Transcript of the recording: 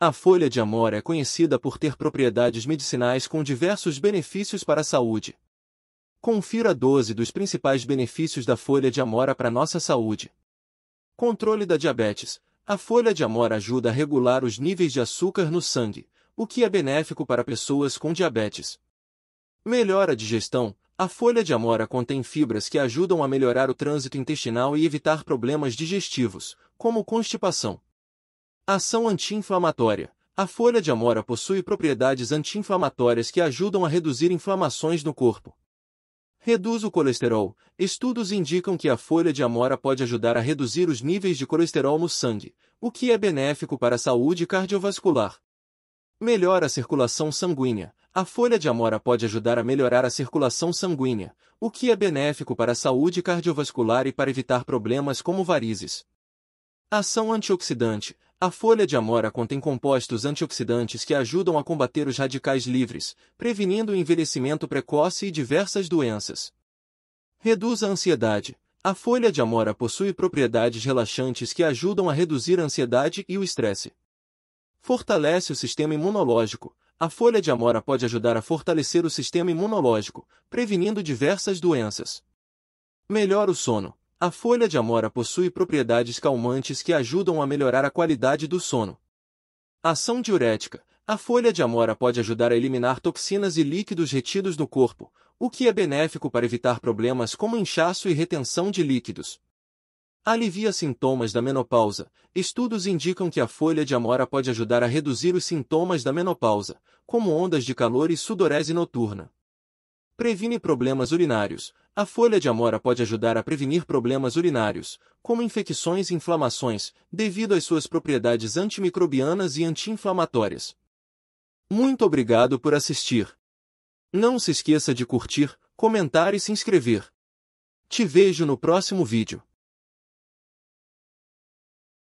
A folha de amora é conhecida por ter propriedades medicinais com diversos benefícios para a saúde. Confira 12 dos principais benefícios da folha de amora para nossa saúde. Controle da diabetes. A folha de amora ajuda a regular os níveis de açúcar no sangue, o que é benéfico para pessoas com diabetes. Melhora a digestão. A folha de amora contém fibras que ajudam a melhorar o trânsito intestinal e evitar problemas digestivos, como constipação. Ação anti-inflamatória. A folha de amora possui propriedades anti-inflamatórias que ajudam a reduzir inflamações no corpo. Reduz o colesterol. Estudos indicam que a folha de amora pode ajudar a reduzir os níveis de colesterol no sangue, o que é benéfico para a saúde cardiovascular. Melhora a circulação sanguínea. A folha de amora pode ajudar a melhorar a circulação sanguínea, o que é benéfico para a saúde cardiovascular e para evitar problemas como varizes. Ação antioxidante. A folha de amora contém compostos antioxidantes que ajudam a combater os radicais livres, prevenindo o envelhecimento precoce e diversas doenças. Reduz a ansiedade. A folha de amora possui propriedades relaxantes que ajudam a reduzir a ansiedade e o estresse. Fortalece o sistema imunológico. A folha de amora pode ajudar a fortalecer o sistema imunológico, prevenindo diversas doenças. Melhora o sono. A folha de amora possui propriedades calmantes que ajudam a melhorar a qualidade do sono. Ação diurética. A folha de amora pode ajudar a eliminar toxinas e líquidos retidos no corpo, o que é benéfico para evitar problemas como inchaço e retenção de líquidos. Alivia sintomas da menopausa. Estudos indicam que a folha de amora pode ajudar a reduzir os sintomas da menopausa, como ondas de calor e sudorese noturna. Previne problemas urinários. A folha de amora pode ajudar a prevenir problemas urinários, como infecções e inflamações, devido às suas propriedades antimicrobianas e anti-inflamatórias. Muito obrigado por assistir. Não se esqueça de curtir, comentar e se inscrever. Te vejo no próximo vídeo.